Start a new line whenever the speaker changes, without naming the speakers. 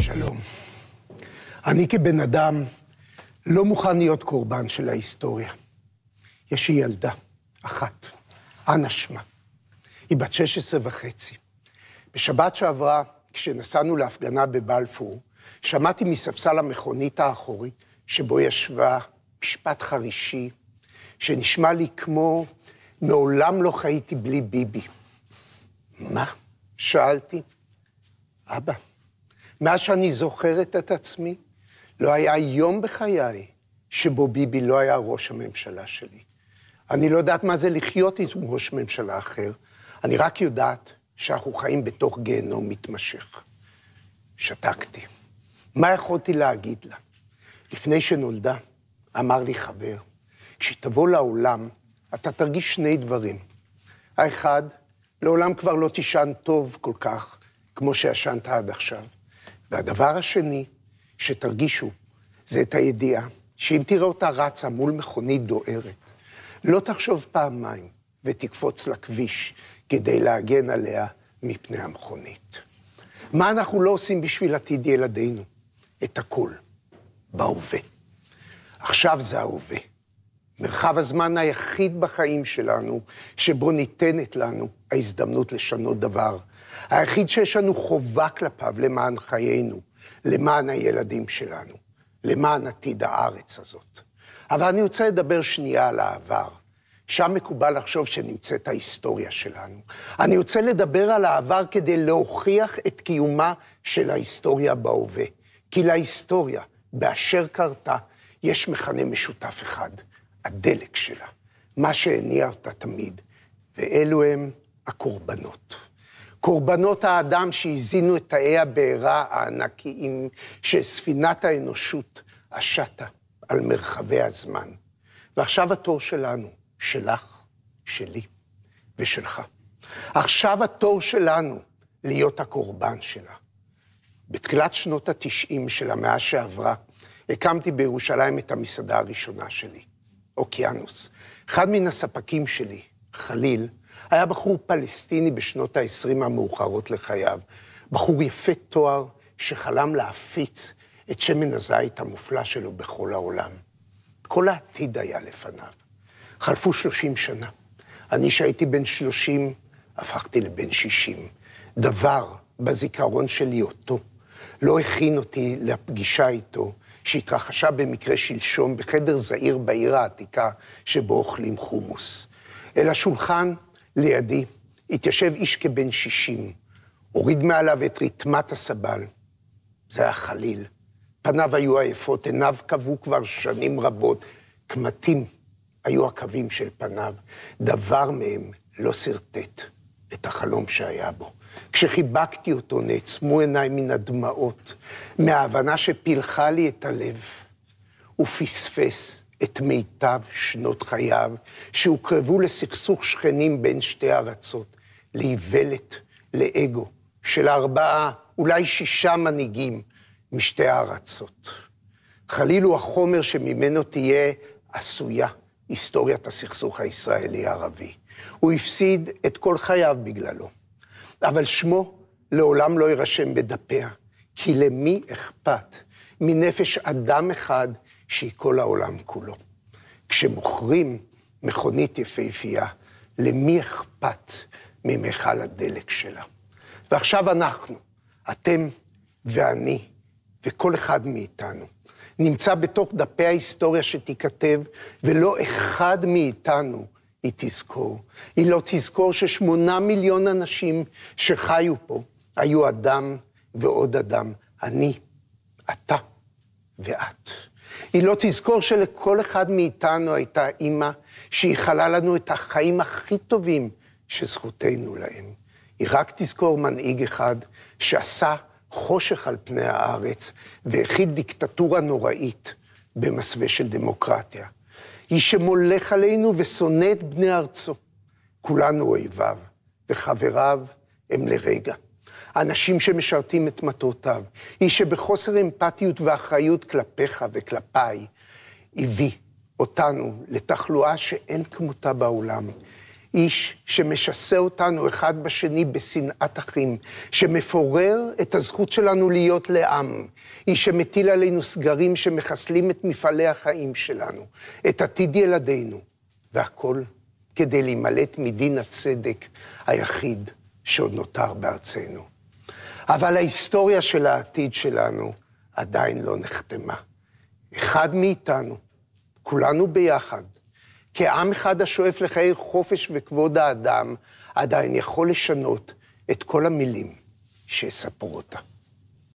שלום. אני כבן אדם לא מוכן להיות קורבן של ההיסטוריה. יש לי ילדה, אחת, אנה שמה. היא בת 16 וחצי. בשבת שעברה, כשנסענו להפגנה בבלפור, שמעתי מספסל המכונית האחורית, שבו ישבה משפט חרישי, שנשמע לי כמו מעולם לא חייתי בלי ביבי. מה? שאלתי. אבא, מאז שאני זוכרת את עצמי, לא היה יום בחיי שבו ביבי לא היה ראש הממשלה שלי. אני לא יודעת מה זה לחיות עם ראש ממשלה אחר, אני רק יודעת שאנחנו חיים בתוך גיהנום מתמשך. שתקתי. מה יכולתי להגיד לה? לפני שנולדה, אמר לי חבר, כשתבוא לעולם, אתה תרגיש שני דברים. האחד, לעולם כבר לא תישן טוב כל כך כמו שישנת עד עכשיו. והדבר השני שתרגישו זה את הידיעה שאם תראה אותה רצה מול מכונית דוהרת, לא תחשוב פעמיים ותקפוץ לכביש כדי להגן עליה מפני המכונית. מה אנחנו לא עושים בשביל עתיד ילדינו? את הכול. בהווה. עכשיו זה ההווה. מרחב הזמן היחיד בחיים שלנו שבו ניתנת לנו ההזדמנות לשנות דבר. היחיד שיש לנו חובה כלפיו למען חיינו, למען הילדים שלנו, למען עתיד הארץ הזאת. אבל אני רוצה לדבר שנייה על העבר. שם מקובל לחשוב שנמצאת ההיסטוריה שלנו. אני רוצה לדבר על העבר כדי להוכיח את קיומה של ההיסטוריה בהווה. כי להיסטוריה, באשר קרתה, יש מכנה משותף אחד, הדלק שלה, מה שהניע אותה תמיד, ואלו הם הקורבנות. קורבנות האדם שהזינו את תאי הבעירה הענקיים שספינת האנושות השתה על מרחבי הזמן. ועכשיו התור שלנו, שלך, שלי ושלך. עכשיו התור שלנו להיות הקורבן שלה. בתחילת שנות התשעים של המאה שעברה, הקמתי בירושלים את המסעדה הראשונה שלי. אוקיינוס. אחד מן הספקים שלי, חליל, היה בחור פלסטיני בשנות ה-20 המאוחרות לחייו. בחור יפה תואר שחלם להפיץ את שמן הזית המופלא שלו בכל העולם. כל העתיד היה לפניו. חלפו 30 שנה. אני, שהייתי בן 30, הפכתי לבן 60. דבר בזיכרון שלי אותו לא הכין אותי לפגישה איתו, שהתרחשה במקרה שלשום בחדר זעיר בעיר העתיקה שבו אוכלים חומוס. אל השולחן, לידי, התיישב איש כבן שישים, הוריד מעליו את רתמת הסבל. זה היה חליל. פניו היו עייפות, עיניו קבעו כבר שנים רבות. קמטים היו הקווים של פניו. דבר מהם לא שרטט את החלום שהיה בו. כשחיבקתי אותו נעצמו עיניי מן הדמעות, מההבנה שפילחה לי את הלב. הוא פספס את מיטב שנות חייו, שהוקרבו לסכסוך שכנים בין שתי ארצות, לאיוולת, לאגו, של ארבעה, אולי שישה מנהיגים משתי הארצות. חליל הוא החומר שממנו תהיה עשויה היסטוריית הסכסוך הישראלי-ערבי. הוא הפסיד את כל חייו בגללו. אבל שמו לעולם לא יירשם בדפיה, כי למי אכפת מנפש אדם אחד שהיא כל העולם כולו? כשמוכרים מכונית יפהפייה, למי אכפת ממכל הדלק שלה? ועכשיו אנחנו, אתם ואני, וכל אחד מאיתנו, נמצא בתוך דפי ההיסטוריה שתיכתב, ולא אחד מאיתנו היא תזכור. היא לא תזכור ששמונה מיליון אנשים שחיו פה היו אדם ועוד אדם. אני, אתה ואת. היא לא תזכור שלכל אחד מאיתנו הייתה אימא שייחלה לנו את החיים הכי טובים שזכותנו להם. היא רק תזכור מנהיג אחד שעשה חושך על פני הארץ והכיל דיקטטורה נוראית במסווה של דמוקרטיה. היא שמולך עלינו ושונא את בני ארצו. כולנו אויביו, וחבריו הם לרגע. האנשים שמשרתים את מטרותיו, היא שבחוסר אמפתיות ואחריות כלפיך וכלפיי, הביא אותנו לתחלואה שאין כמותה בעולם. איש שמשסה אותנו אחד בשני בשנאת אחים, שמפורר את הזכות שלנו להיות לעם, איש שמטיל עלינו סגרים שמחסלים את מפעלי החיים שלנו, את עתיד ילדינו, והכל כדי להימלט מדין הצדק היחיד שעוד נותר בארצנו. אבל ההיסטוריה של העתיד שלנו עדיין לא נחתמה. אחד מאיתנו, כולנו ביחד, כעם אחד השואף לחיי חופש וכבוד האדם, עדיין יכול לשנות את כל המילים שאספר אותה.